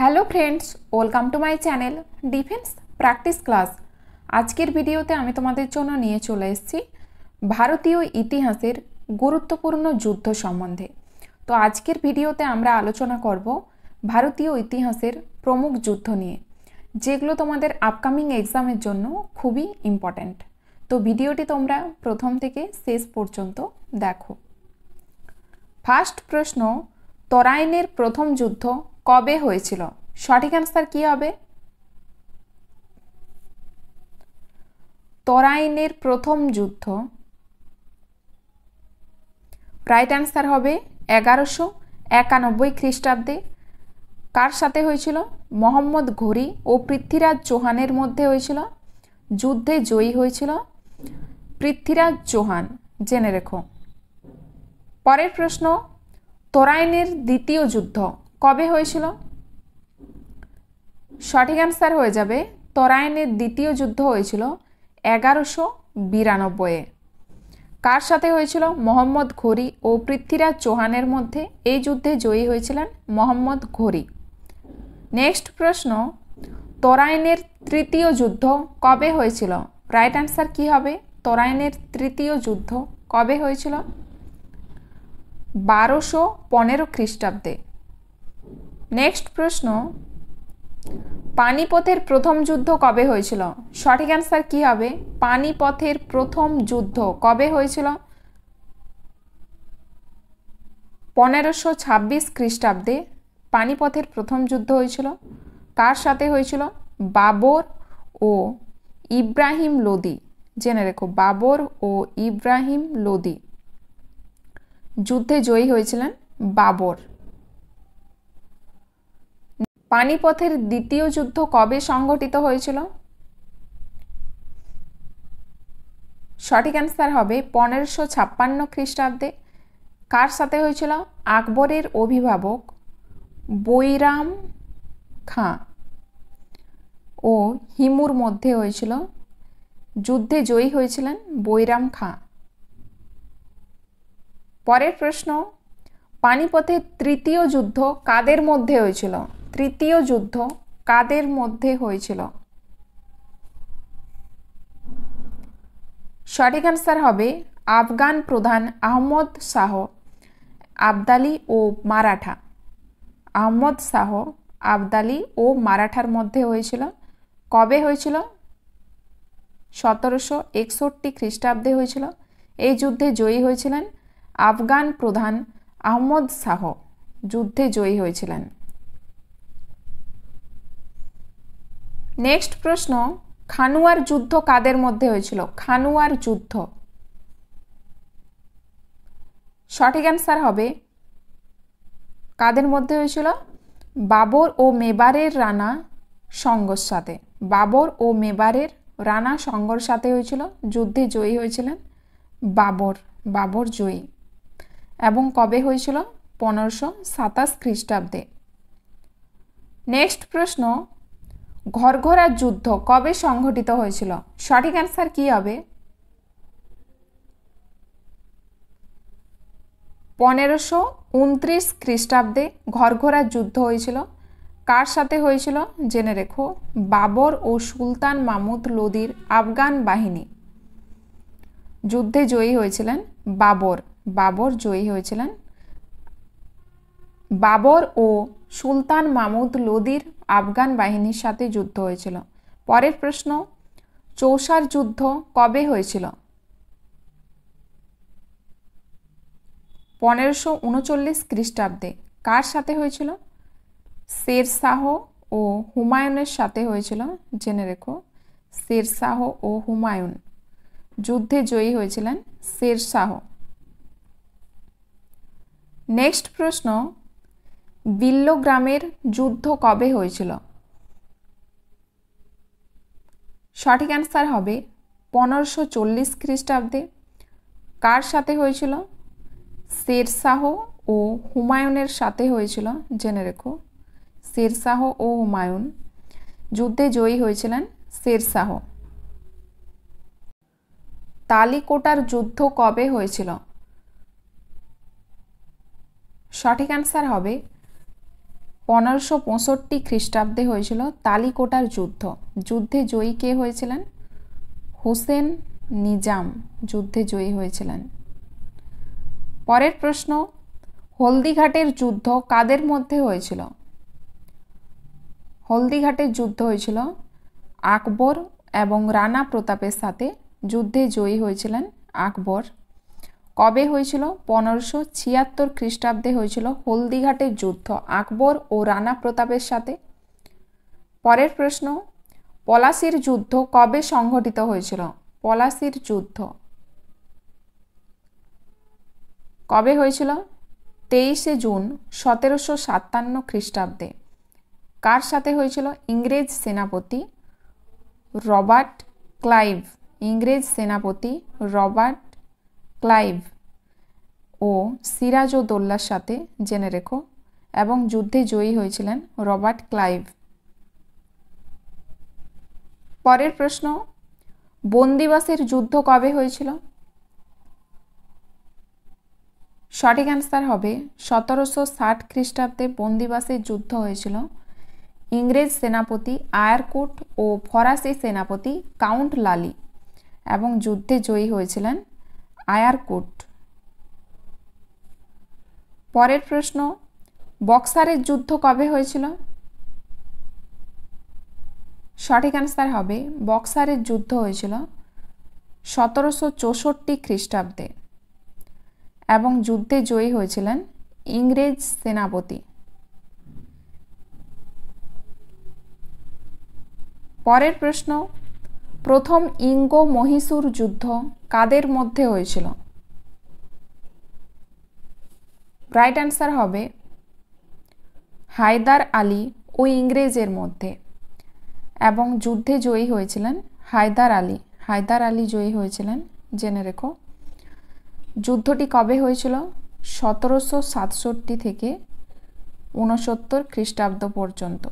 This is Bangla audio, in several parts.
hello friends welcome to my channel defence practice class আজকের ভিডিওতে আমি তোমাদের জন্য নিয়ে চলে এসেছি ভারতীয় ইতিহাসের গুরুত্বপূর্ণ যুদ্ধ সম্বন্ধে তো আজকের ভিডিওতে আমরা আলোচনা করব ভারতীয় ইতিহাসের প্রমুখ যুদ্ধ নিয়ে যেগুলো তোমাদের আপকামিং এক্সামের জন্য খুবই ইম্পর্ট্যান্ট তো ভিডিওটি তোমরা প্রথম থেকে শেষ পর্যন্ত দেখো ফার্স্ট প্রশ্ন তরাইনের প্রথম যুদ্ধ কবে হয়েছিল সঠিক অ্যান্সার কি হবে তরাইনের প্রথম যুদ্ধ রাইট অ্যান্সার হবে এগারোশো একানব্বই খ্রিস্টাব্দে কার সাথে হয়েছিল মোহাম্মদ ঘুরি ও পৃথ্বীরাজ চৌহানের মধ্যে হয়েছিল যুদ্ধে জয়ী হয়েছিল পৃথ্বীরাজ চৌহান জেনে রেখো পরের প্রশ্ন তরাইনের দ্বিতীয় যুদ্ধ কবে হয়েছিল সঠিক অ্যান্সার হয়ে যাবে তরাইনের দ্বিতীয় যুদ্ধ হয়েছিল এগারোশো বিরানব্বইয়ে কার সাথে হয়েছিল মোহাম্মদ ঘোরি ও পৃথ্বীরাজ চৌহানের মধ্যে এই যুদ্ধে জয়ী হয়েছিলেন মোহাম্মদ ঘোরি নেক্সট প্রশ্ন তরাইনের তৃতীয় যুদ্ধ কবে হয়েছিল রাইট অ্যান্সার কি হবে তরাইনের তৃতীয় যুদ্ধ কবে হয়েছিল বারোশো পনেরো খ্রিস্টাব্দে নেক্সট প্রশ্ন পানিপথের প্রথম যুদ্ধ কবে হয়েছিল সঠিক অ্যান্সার কি হবে পানিপথের প্রথম যুদ্ধ কবে হয়েছিল পনেরোশো ছাব্বিশ খ্রিস্টাব্দে পানিপথের প্রথম যুদ্ধ হয়েছিল কার সাথে হয়েছিল বাবর ও ইব্রাহিম লোদি জেনে রেখো বাবর ও ইব্রাহিম লোদি যুদ্ধে জয়ী হয়েছিলেন বাবর পানিপথের দ্বিতীয় যুদ্ধ কবে সংঘটিত হয়েছিল সঠিক অ্যান্সার হবে পনেরোশো ছাপ্পান্ন খ্রিস্টাব্দে কার সাথে হয়েছিল আকবরের অভিভাবক বৈরাম খাঁ ও হিমুর মধ্যে হয়েছিল যুদ্ধে জয়ী হয়েছিলেন বৈরাম খাঁ পরের প্রশ্ন পানিপথের তৃতীয় যুদ্ধ কাদের মধ্যে হয়েছিল তৃতীয় যুদ্ধ কাদের মধ্যে হয়েছিল সঠিক অ্যান্সার হবে আফগান প্রধান আহমদ শাহ আবদালি ও মারাঠা আহমদ শাহ আবদালি ও মারাঠার মধ্যে হয়েছিল কবে হয়েছিল সতেরোশো একষট্টি খ্রিস্টাব্দে হয়েছিল এই যুদ্ধে জয়ী হয়েছিলেন আফগান প্রধান আহমদ শাহ যুদ্ধে জয়ী হয়েছিলেন নেক্সট প্রশ্ন খানুয়ার যুদ্ধ কাদের মধ্যে হয়েছিল খানুয়ার যুদ্ধ সঠিক অ্যান্সার হবে কাদের মধ্যে হয়েছিল বাবর ও মেবারের রানা সঙ্গর সাথে বাবর ও মেবারের রানা সঙ্গর সাথে হয়েছিল যুদ্ধে জয়ী হয়েছিলেন বাবর বাবর জয়ী এবং কবে হয়েছিল পনেরোশো সাতাশ খ্রিস্টাব্দে নেক্সট প্রশ্ন ঘরঘরা যুদ্ধ কবে সংঘটিত হয়েছিল সঠিক অ্যান্সার কি হবে পনেরোশো উনত্রিশ খ্রিস্টাব্দে ঘরঘরা যুদ্ধ হয়েছিল কার সাথে হয়েছিল জেনে রেখো বাবর ও সুলতান মামুদ লোদির আফগান বাহিনী যুদ্ধে জয়ী হয়েছিলেন বাবর বাবর জয়ী হয়েছিলেন বাবর ও সুলতান মামুদ লোদির আফগান বাহিনীর সাথে যুদ্ধ হয়েছিল পরের প্রশ্ন চৌসার যুদ্ধ কবে হয়েছিল পনেরোশো উনচল্লিশ খ্রিস্টাব্দে কার সাথে হয়েছিল শের শাহ ও হুমায়ুনের সাথে হয়েছিল জেনে রেখো শেরশাহ ও হুমায়ুন যুদ্ধে জয়ী হয়েছিলেন শের শাহ নেক্সট প্রশ্ন বিল্লো গ্রামের যুদ্ধ কবে হয়েছিল সঠিক অ্যান্সার হবে পনেরোশো চল্লিশ খ্রিস্টাব্দে কার সাথে হয়েছিল শেরশাহ ও হুমায়ুনের সাথে হয়েছিল জেনে রেখো শেরশাহ ও হুমায়ুন যুদ্ধে জয়ী হয়েছিলেন শেরশাহ তালিকোটার যুদ্ধ কবে হয়েছিল সঠিক অ্যান্সার হবে পনেরোশো পঁয়ষট্টি খ্রিস্টাব্দে হয়েছিল তালিকোটার যুদ্ধ যুদ্ধে জয়ী কে হয়েছিলেন হুসেন নিজাম যুদ্ধে জয়ী হয়েছিলেন পরের প্রশ্ন হলদিঘাটের যুদ্ধ কাদের মধ্যে হয়েছিল হলদিঘাটের যুদ্ধ হয়েছিল আকবর এবং রানা প্রতাপের সাথে যুদ্ধে জয়ী হয়েছিলেন আকবর কবে হয়েছিল পনেরোশো ছিয়াত্তর খ্রিস্টাব্দে হয়েছিল হলদিঘাটের যুদ্ধ আকবর ও রানা প্রতাপের সাথে পরের প্রশ্ন পলাশির যুদ্ধ কবে সংঘটিত হয়েছিল পলাশির যুদ্ধ কবে হয়েছিল তেইশে জুন সতেরোশো সাতান্ন খ্রিস্টাব্দে কার সাথে হয়েছিল ইংরেজ সেনাপতি রবার্ট ক্লাইভ ইংরেজ সেনাপতি রবার্ট ক্লাইভ ও দোল্লার সাথে জেনে রেখো এবং যুদ্ধে জয়ী হয়েছিলেন রবার্ট ক্লাইভ পরের প্রশ্ন বন্দিবাসের যুদ্ধ কবে হয়েছিল সঠিক অ্যান্সার হবে সতেরোশো ষাট খ্রিস্টাব্দে বন্দিবাসের যুদ্ধ হয়েছিল ইংরেজ সেনাপতি আয়ারকোট ও ফরাসি সেনাপতি কাউন্ট লালি এবং যুদ্ধে জয়ী হয়েছিলেন আয়ারকোট পরের প্রশ্ন বক্সারের যুদ্ধ কবে হয়েছিল সঠিক অ্যান্সার হবে বক্সারের যুদ্ধ হয়েছিল সতেরোশো চৌষট্টি খ্রিস্টাব্দে এবং যুদ্ধে জয়ী হয়েছিলেন ইংরেজ সেনাপতি পরের প্রশ্ন প্রথম ইঙ্গো মহীশূর যুদ্ধ কাদের মধ্যে হয়েছিল রাইট অ্যান্সার হবে হায়দার আলী ও ইংরেজের মধ্যে এবং যুদ্ধে জয়ী হয়েছিলেন হায়দার আলী হায়দার আলী জয়ী হয়েছিলেন জেনে রেখো যুদ্ধটি কবে হয়েছিল সতেরোশো সাতষট্টি থেকে ঊনসত্তর খ্রিস্টাব্দ পর্যন্ত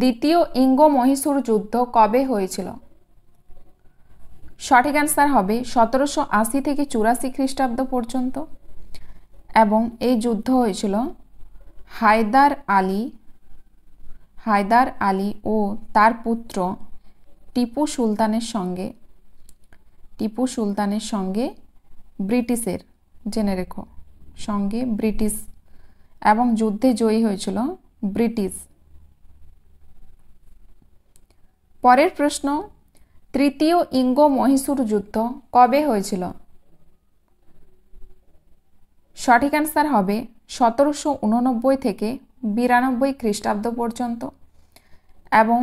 দ্বিতীয় ইঙ্গ মহীশূর যুদ্ধ কবে হয়েছিল সঠিক অ্যান্সার হবে সতেরোশো আশি থেকে চুরাশি খ্রিস্টাব্দ পর্যন্ত এবং এই যুদ্ধ হয়েছিল হায়দার আলী হায়দার আলী ও তার পুত্র টিপু সুলতানের সঙ্গে টিপু সুলতানের সঙ্গে ব্রিটিশের জেনে রেখো সঙ্গে ব্রিটিশ এবং যুদ্ধে জয়ী হয়েছিল ব্রিটিশ পরের প্রশ্ন তৃতীয় ইঙ্গ মহীশূর যুদ্ধ কবে হয়েছিল সঠিক অ্যান্সার হবে সতেরোশো উননব্বই থেকে বিরানব্বই খ্রিস্টাব্দ পর্যন্ত এবং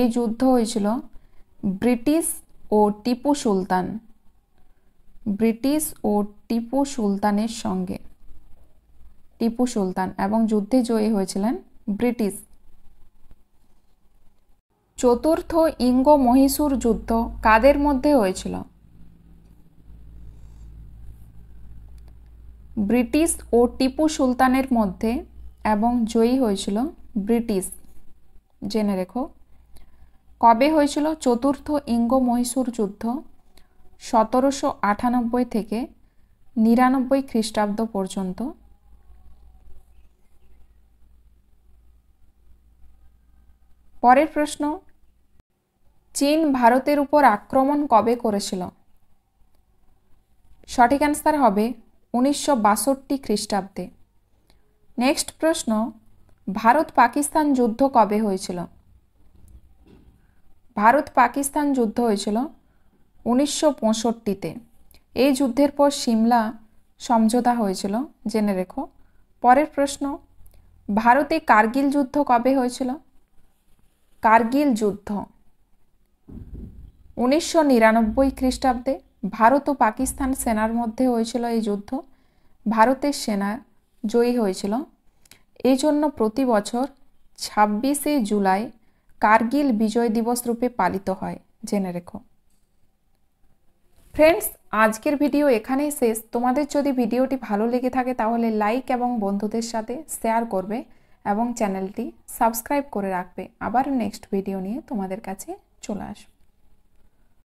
এই যুদ্ধ হয়েছিল ব্রিটিশ ও টিপু সুলতান ব্রিটিশ ও টিপু সুলতানের সঙ্গে টিপু সুলতান এবং যুদ্ধে জয়ী হয়েছিলেন ব্রিটিশ চতুর্থ ইঙ্গ মহীশূর যুদ্ধ কাদের মধ্যে হয়েছিল ব্রিটিশ ও টিপু সুলতানের মধ্যে এবং জয়ী হয়েছিল ব্রিটিশ জেনে রেখো কবে হয়েছিল চতুর্থ ইঙ্গ মহীশূর যুদ্ধ সতেরোশো আটানব্বই থেকে নিরানব্বই খ্রিস্টাব্দ পর্যন্ত পরের প্রশ্ন চীন ভারতের উপর আক্রমণ কবে করেছিল সঠিক অ্যান্সার হবে উনিশশো বাষট্টি খ্রিস্টাব্দে নেক্সট প্রশ্ন ভারত পাকিস্তান যুদ্ধ কবে হয়েছিল ভারত পাকিস্তান যুদ্ধ হয়েছিল উনিশশো পঁয়ষট্টিতে এই যুদ্ধের পর সিমলা সমঝোতা হয়েছিল জেনে রেখো পরের প্রশ্ন ভারতে কার্গিল যুদ্ধ কবে হয়েছিল কার্গিল যুদ্ধ উনিশশো নিরানব্বই খ্রিস্টাব্দে ভারত ও পাকিস্তান সেনার মধ্যে হয়েছিল এই যুদ্ধ ভারতের সেনা জয়ী হয়েছিল এই জন্য প্রতি বছর ছাব্বিশে জুলাই কার্গিল বিজয় দিবস রূপে পালিত হয় জেনে রেখো ফ্রেন্ডস আজকের ভিডিও এখানেই শেষ তোমাদের যদি ভিডিওটি ভালো লেগে থাকে তাহলে লাইক এবং বন্ধুদের সাথে শেয়ার করবে এবং চ্যানেলটি সাবস্ক্রাইব করে রাখবে আবার নেক্সট ভিডিও নিয়ে তোমাদের কাছে চলে আসবে